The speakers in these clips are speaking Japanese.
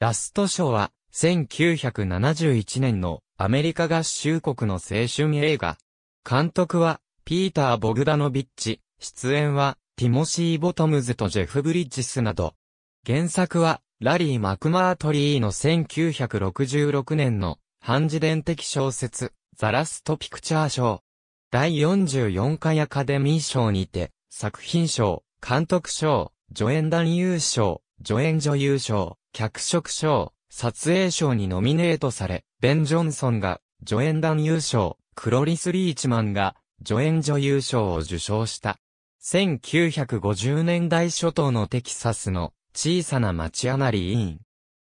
ラストショーは、1971年のアメリカ合衆国の青春映画。監督は、ピーター・ボグダノビッチ、出演は、ティモシー・ボトムズとジェフ・ブリッジスなど。原作は、ラリー・マクマートリーの1966年の、半自伝的小説、ザ・ラスト・ピクチャー賞。第44回アカデミー賞にて、作品賞、監督賞、助演男優賞、助演女優賞、脚色賞、撮影賞にノミネートされ、ベン・ジョンソンが助演男優賞、クロリス・リーチマンが助演女優賞を受賞した。1950年代初頭のテキサスの小さな町アナリーン。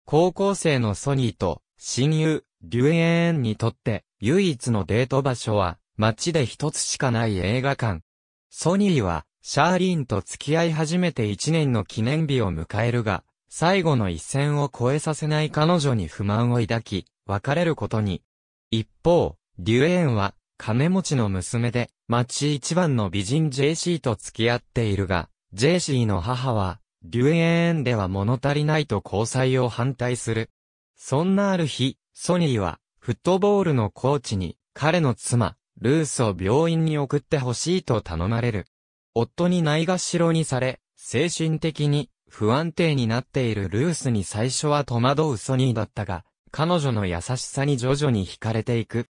高校生のソニーと親友、リュエーンにとって唯一のデート場所は街で一つしかない映画館。ソニーはシャーリーンと付き合い始めて1年の記念日を迎えるが、最後の一線を越えさせない彼女に不満を抱き、別れることに。一方、デュエーンは、金持ちの娘で、町一番の美人 JC と付き合っているが、JC の母は、デュエーンでは物足りないと交際を反対する。そんなある日、ソニーは、フットボールのコーチに、彼の妻、ルースを病院に送ってほしいと頼まれる。夫にないがしろにされ、精神的に不安定になっているルースに最初は戸惑うソニーだったが、彼女の優しさに徐々に惹かれていく。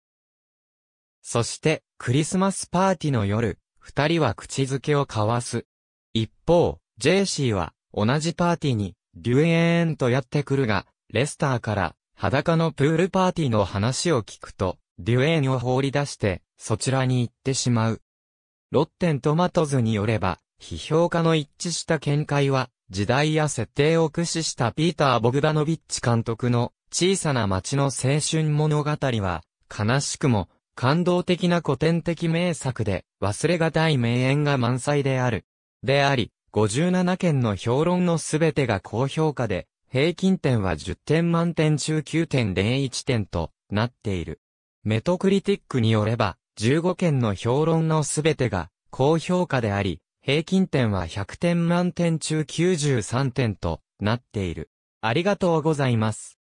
そして、クリスマスパーティーの夜、二人は口づけを交わす。一方、ジェイシーは、同じパーティーに、デュエーンとやってくるが、レスターから、裸のプールパーティーの話を聞くと、デュエーンを放り出して、そちらに行ってしまう。ロッテントマトズによれば、批評家の一致した見解は、時代や設定を駆使したピーター・ボグダノビッチ監督の小さな街の青春物語は、悲しくも、感動的な古典的名作で、忘れがたい名演が満載である。であり、57件の評論のすべてが高評価で、平均点は10点満点中9.01点となっている。メトクリティックによれば、15件の評論のすべてが高評価であり、平均点は100点満点中93点となっている。ありがとうございます。